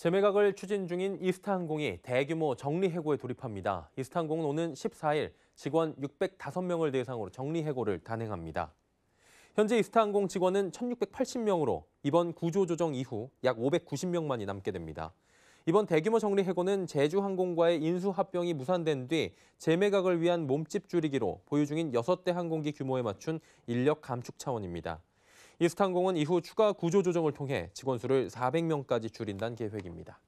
재매각을 추진 중인 이스타항공이 대규모 정리해고에 돌입합니다. 이스타항공은 오는 14일 직원 605명을 대상으로 정리해고를 단행합니다. 현재 이스타항공 직원은 1,680명으로 이번 구조조정 이후 약 590명만이 남게 됩니다. 이번 대규모 정리 해고는 제주항공과의 인수 합병이 무산된 뒤 재매각을 위한 몸집 줄이기로 보유 중인 6대 항공기 규모에 맞춘 인력 감축 차원입니다. 이스탄공은 이후 추가 구조조정을 통해 직원 수를 400명까지 줄인다는 계획입니다.